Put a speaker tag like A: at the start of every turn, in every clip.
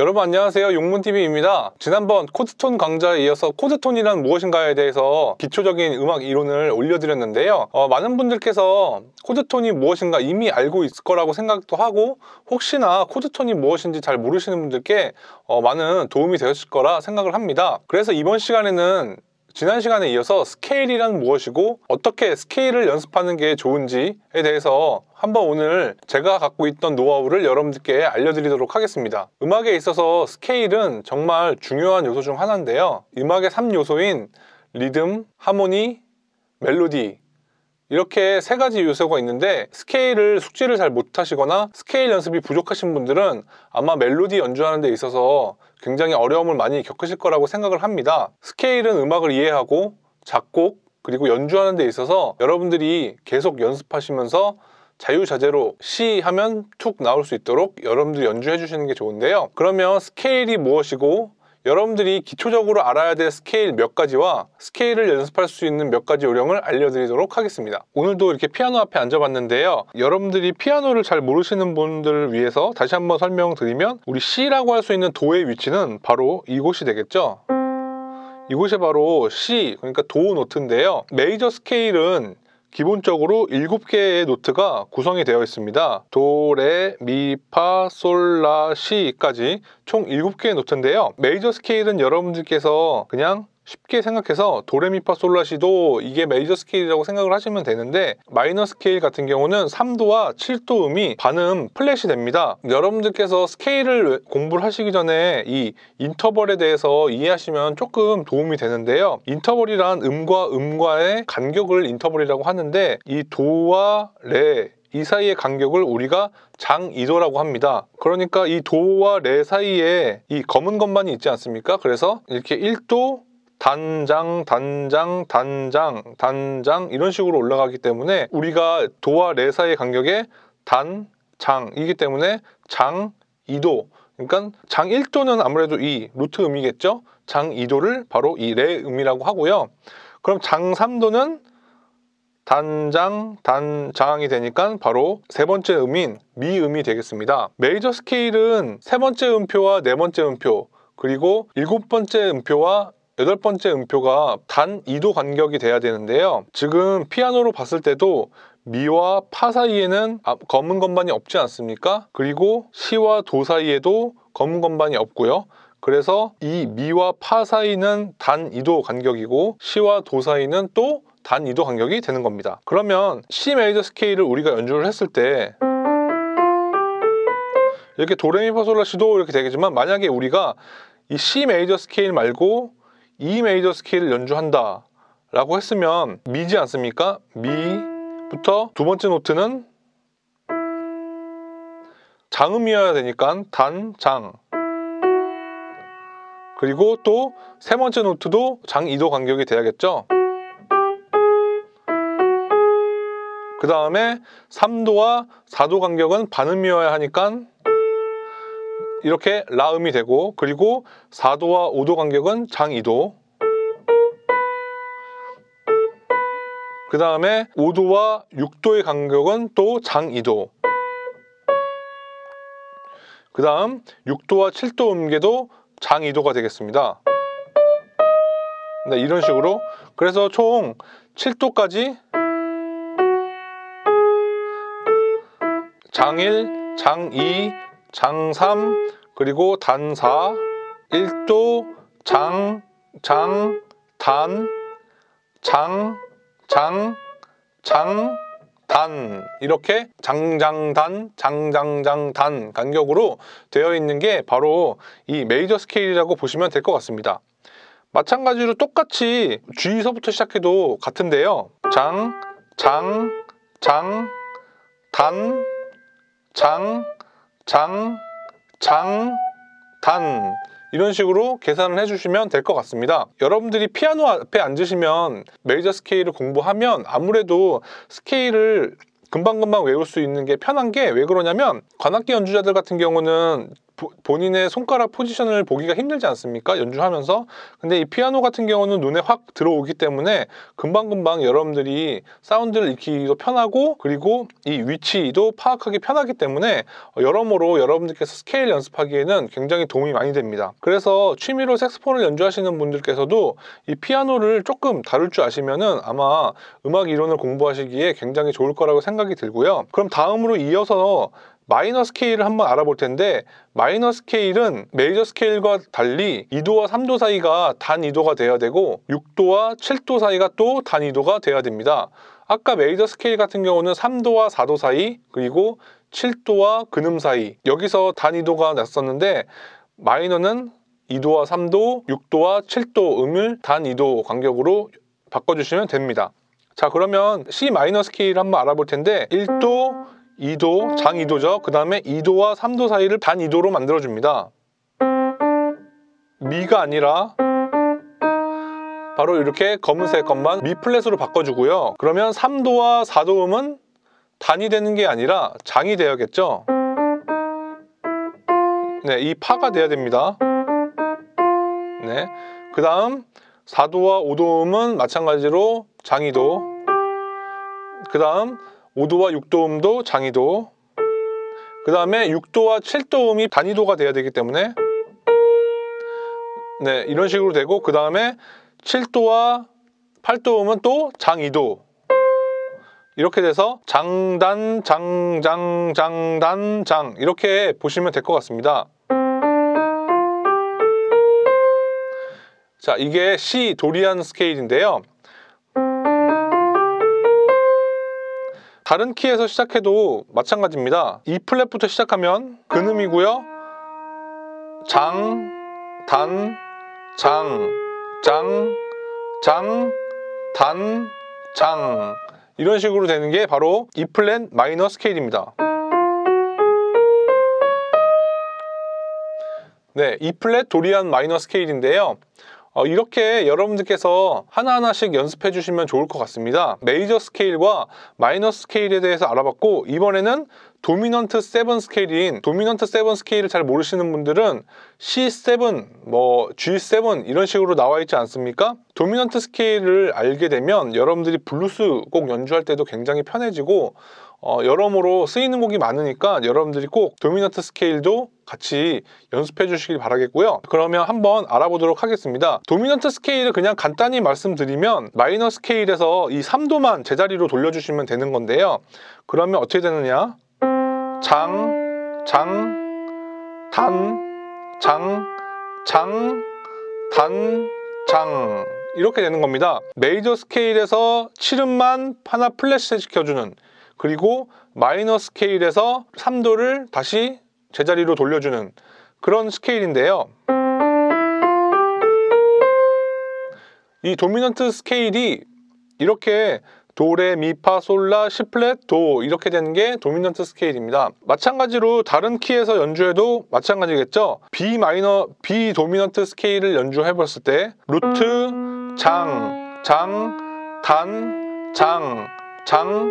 A: 여러분 안녕하세요 용문TV입니다 지난번 코드톤 강좌에 이어서 코드톤이란 무엇인가에 대해서 기초적인 음악 이론을 올려드렸는데요 어, 많은 분들께서 코드톤이 무엇인가 이미 알고 있을 거라고 생각도 하고 혹시나 코드톤이 무엇인지 잘 모르시는 분들께 어, 많은 도움이 되었을 거라 생각을 합니다 그래서 이번 시간에는 지난 시간에 이어서 스케일이란 무엇이고 어떻게 스케일을 연습하는 게 좋은지에 대해서 한번 오늘 제가 갖고 있던 노하우를 여러분들께 알려드리도록 하겠습니다. 음악에 있어서 스케일은 정말 중요한 요소 중 하나인데요. 음악의 3요소인 리듬, 하모니, 멜로디 이렇게 세 가지 요소가 있는데 스케일을 숙지를 잘 못하시거나 스케일 연습이 부족하신 분들은 아마 멜로디 연주하는 데 있어서 굉장히 어려움을 많이 겪으실 거라고 생각을 합니다. 스케일은 음악을 이해하고 작곡 그리고 연주하는 데 있어서 여러분들이 계속 연습하시면서 자유자재로 C 하면 툭 나올 수 있도록 여러분들이 연주해 주시는 게 좋은데요. 그러면 스케일이 무엇이고 여러분들이 기초적으로 알아야 될 스케일 몇 가지와 스케일을 연습할 수 있는 몇 가지 요령을 알려드리도록 하겠습니다. 오늘도 이렇게 피아노 앞에 앉아봤는데요. 여러분들이 피아노를 잘 모르시는 분들을 위해서 다시 한번 설명드리면 우리 C라고 할 수 있는 도의 위치는 바로 이곳이 되겠죠. 이곳이 바로 C, 그러니까 도 노트인데요. 메이저 스케일은 기본적으로 7개의 노트가 구성이 되어 있습니다. 도, 레, 미, 파, 솔, 라, 시까지 총 7개의 노트인데요. 메이저 스케일은 여러분들께서 그냥 쉽게 생각해서 도레미파솔라시도 이게 메이저 스케일이라고 생각을 하시면 되는데 마이너 스케일 같은 경우는 3도와 7도 음이 반음 플랫이 됩니다. 여러분들께서 스케일을 공부를 하시기 전에 이 인터벌에 대해서 이해하시면 조금 도움이 되는데요. 인터벌이란 음과 음과의 간격을 인터벌이라고 하는데 이 도와 레, 이 사이의 간격을 우리가 장이도라고 합니다. 그러니까 이 도와 레 사이에 이 검은 것만이 있지 않습니까? 그래서 이렇게 1도, 단장, 단장, 단장, 단장 이런 식으로 올라가기 때문에 우리가 도와 레 사이의 간격에 단, 장이기 때문에 장, 2도 그러니까 장 1도는 아무래도 이 루트 음이겠죠? 장 2도를 바로 이 레 음이라고 하고요. 그럼 장 3도는 단장, 단장이 되니까 바로 세 번째 음인 미음이 되겠습니다. 메이저 스케일은 세 번째 음표와 네 번째 음표 그리고 일곱 번째 음표와 여덟 번째 음표가 단 2도 간격이 돼야 되는데요. 지금 피아노로 봤을 때도 미와 파 사이에는 아, 검은 건반이 없지 않습니까? 그리고 시와 도 사이에도 검은 건반이 없고요. 그래서 이 미와 파 사이는 단 2도 간격이고 시와 도 사이는 또 단 2도 간격이 되는 겁니다. 그러면 C 메이저 스케일을 우리가 연주를 했을 때 이렇게 도레미파솔라시도 이렇게 되겠지만 만약에 우리가 이 C 메이저 스케일 말고 E 메이저 스케일 연주한다 라고 했으면 미지 않습니까? 미부터 두 번째 노트는 장음이어야 되니까 단, 장 그리고 또 세 번째 노트도 장 2도 간격이 돼야겠죠? 그 다음에 3도와 4도 간격은 반음이어야 하니까 이렇게 라음이 되고 그리고 4도와 5도 간격은 장 2도 그 다음에 5도와 6도의 간격은 또 장 2도 그 다음 6도와 7도 음계도 장 2도가 되겠습니다 네, 이런 식으로 그래서 총 7도까지 장 1, 장 2, 장3 그리고 단4 1도 장 장 단 장 장 장 단 이렇게 장장단 장장장단 간격으로 되어 있는 게 바로 이 메이저 스케일이라고 보시면 될 것 같습니다. 마찬가지로 똑같이 G서부터 시작해도 같은데요. 장, 장, 장, 단, 장, 장, 장, 단 이런 식으로 계산을 해주시면 될 것 같습니다. 여러분들이 피아노 앞에 앉으시면 메이저 스케일을 공부하면 아무래도 스케일을 금방금방 외울 수 있는 게 편한 게 왜 그러냐면 관악기 연주자들 같은 경우는 본인의 손가락 포지션을 보기가 힘들지 않습니까? 연주하면서. 근데 이 피아노 같은 경우는 눈에 확 들어오기 때문에 금방금방 여러분들이 사운드를 익히기도 편하고 그리고 이 위치도 파악하기 편하기 때문에 여러모로 여러분들께서 스케일 연습하기에는 굉장히 도움이 많이 됩니다. 그래서 취미로 색스폰을 연주하시는 분들께서도 이 피아노를 조금 다룰 줄 아시면은 아마 음악 이론을 공부하시기에 굉장히 좋을 거라고 생각이 들고요. 그럼 다음으로 이어서 마이너 스케일을 한번 알아볼 텐데 마이너 스케일은 메이저 스케일과 달리 2도와 3도 사이가 단 2도가 돼야 되고 6도와 7도 사이가 또 단 2도가 돼야 됩니다. 아까 메이저 스케일 같은 경우는 3도와 4도 사이 그리고 7도와 근음 사이 여기서 단 2도가 났었는데 마이너는 2도와 3도, 6도와 7도 음을 단 2도 간격으로 바꿔주시면 됩니다. 자 그러면 C 마이너 스케일 한번 알아볼 텐데 1도, 2도, 장 2도죠. 그 다음에 2도와 3도 사이를 반 2도로 만들어줍니다. 미가 아니라 바로 이렇게 검은색 것만 미 플랫으로 바꿔주고요. 그러면 3도와 4도음은 단이 되는 게 아니라 장이 되어야겠죠. 네, 이 파가 돼야 됩니다. 네, 그 다음 4도와 5도음은 마찬가지로 장이도 그 다음 5도와 6도음도 장이도 그 다음에 6도와 7도음이 단위도가 돼야 되기 때문에 네 이런 식으로 되고 그 다음에 7도와 8도음은 또 장이도 이렇게 돼서 장단 장장 장단 장 이렇게 보시면 될 것 같습니다 자 이게 C 도리안 스케일인데요 다른 키에서 시작해도 마찬가지입니다. 이 플랫부터 시작하면 근음이고요. 장, 단, 장, 장, 장, 단, 장 이런 식으로 되는 게 바로 E 플랫 마이너 스케일입니다. 네, E 플랫 도리안 마이너 스케일인데요. 어, 이렇게 여러분들께서 하나하나씩 연습해 주시면 좋을 것 같습니다. 메이저 스케일과 마이너 스케일에 대해서 알아봤고 이번에는 도미넌트 7 스케일인 도미넌트 7 스케일을 잘 모르시는 분들은 C7, 뭐 G7 이런 식으로 나와 있지 않습니까? 도미넌트 스케일을 알게 되면 여러분들이 블루스 곡 연주할 때도 굉장히 편해지고 어, 여러모로 쓰이는 곡이 많으니까 여러분들이 꼭 도미넌트 스케일도 같이 연습해 주시길 바라겠고요. 그러면 한번 알아보도록 하겠습니다. 도미넌트 스케일을 그냥 간단히 말씀드리면 마이너 스케일에서 이 3도만 제자리로 돌려주시면 되는 건데요. 그러면 어떻게 되느냐? 장, 장, 단, 장, 장, 단, 장 이렇게 되는 겁니다. 메이저 스케일에서 7음만 하나 플래시 시켜주는 그리고 마이너 스케일에서 3도를 다시 제자리로 돌려주는 그런 스케일인데요. 이 도미넌트 스케일이 이렇게 도레미파솔라 시플렛 도 이렇게 되는 게 도미넌트 스케일입니다. 마찬가지로 다른 키에서 연주해도 마찬가지겠죠. B 마이너 B 도미넌트 스케일을 연주해 봤을 때 루트 장, 장, 단, 장, 장,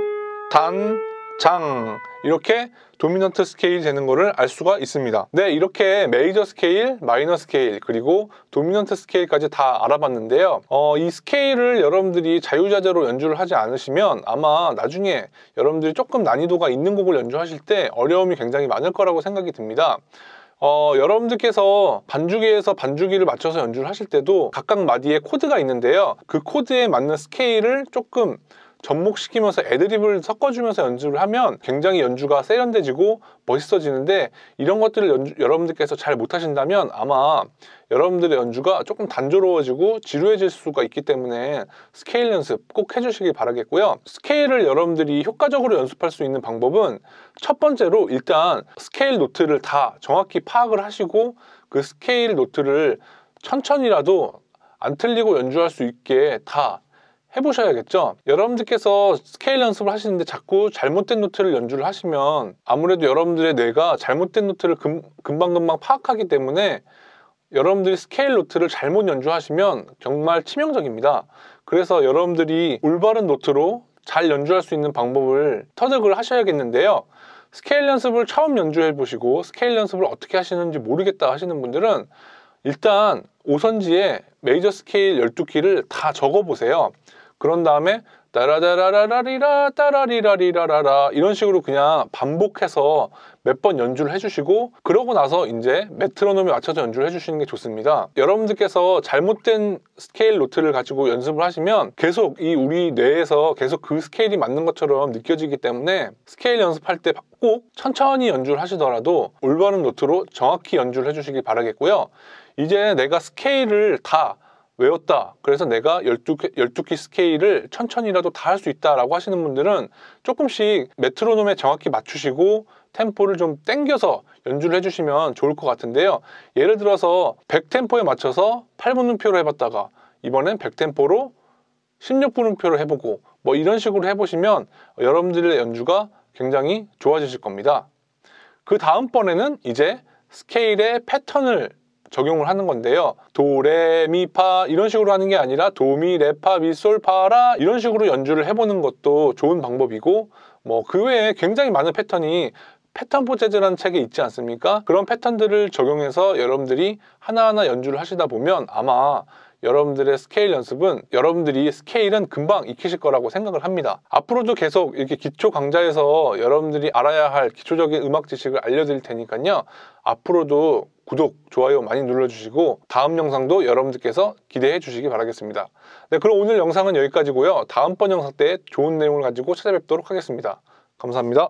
A: 단, 장 이렇게 도미넌트 스케일 되는 거를 알 수가 있습니다. 네, 이렇게 메이저 스케일, 마이너 스케일, 그리고 도미넌트 스케일까지 다 알아봤는데요. 어, 이 스케일을 여러분들이 자유자재로 연주를 하지 않으시면 아마 나중에 여러분들이 조금 난이도가 있는 곡을 연주하실 때 어려움이 굉장히 많을 거라고 생각이 듭니다. 어, 여러분들께서 반주기에서 반주기를 맞춰서 연주를 하실 때도 각각 마디에 코드가 있는데요. 그 코드에 맞는 스케일을 조금 접목시키면서 애드립을 섞어주면서 연주를 하면 굉장히 연주가 세련돼지고 멋있어지는데 이런 것들을 연주, 여러분들께서 잘 못하신다면 아마 여러분들의 연주가 조금 단조로워지고 지루해질 수가 있기 때문에 스케일 연습 꼭 해주시길 바라겠고요. 스케일을 여러분들이 효과적으로 연습할 수 있는 방법은 첫 번째로 일단 스케일 노트를 다 정확히 파악을 하시고 그 스케일 노트를 천천히라도 안 틀리고 연주할 수 있게 다 해보셔야겠죠? 여러분들께서 스케일 연습을 하시는데 자꾸 잘못된 노트를 연주를 하시면 아무래도 여러분들의 뇌가 잘못된 노트를 금, 금방금방 파악하기 때문에 여러분들이 스케일 노트를 잘못 연주하시면 정말 치명적입니다. 그래서 여러분들이 올바른 노트로 잘 연주할 수 있는 방법을 터득을 하셔야겠는데요. 스케일 연습을 처음 연주해 보시고 스케일 연습을 어떻게 하시는지 모르겠다 하시는 분들은 일단 오선지에 메이저 스케일 12키를 다 적어 보세요. 그런 다음에 따라다라라리라 라 따라리라리라라라 이런 식으로 그냥 반복해서 몇 번 연주를 해주시고 그러고 나서 이제 메트로놈에 맞춰서 연주를 해주시는 게 좋습니다. 여러분들께서 잘못된 스케일 노트를 가지고 연습을 하시면 계속 이 우리 뇌에서 계속 그 스케일이 맞는 것처럼 느껴지기 때문에 스케일 연습할 때 꼭 천천히 연주를 하시더라도 올바른 노트로 정확히 연주를 해주시길 바라겠고요. 이제 내가 스케일을 다 외웠다. 그래서 내가 12, 12키 스케일을 천천히라도 다 할 수 있다라고 하시는 분들은 조금씩 메트로놈에 정확히 맞추시고 템포를 좀 땡겨서 연주를 해주시면 좋을 것 같은데요. 예를 들어서 100템포에 맞춰서 8분음표로 해봤다가 이번엔 100템포로 16분음표로 해보고 뭐 이런 식으로 해보시면 여러분들의 연주가 굉장히 좋아지실 겁니다. 그 다음번에는 이제 스케일의 패턴을 적용을 하는 건데요. 도레미파 이런 식으로 하는 게 아니라 도미레파 미솔파라 이런 식으로 연주를 해보는 것도 좋은 방법이고 뭐 그 외에 굉장히 많은 패턴이 패턴포 재즈라는 책에 있지 않습니까? 그런 패턴들을 적용해서 여러분들이 하나하나 연주를 하시다 보면 아마 여러분들의 스케일 연습은 여러분들이 스케일은 금방 익히실 거라고 생각을 합니다. 앞으로도 계속 이렇게 기초 강좌에서 여러분들이 알아야 할 기초적인 음악 지식을 알려드릴 테니까요. 앞으로도 구독, 좋아요 많이 눌러주시고 다음 영상도 여러분들께서 기대해 주시기 바라겠습니다. 네, 그럼 오늘 영상은 여기까지고요. 다음번 영상 때 좋은 내용을 가지고 찾아뵙도록 하겠습니다. 감사합니다.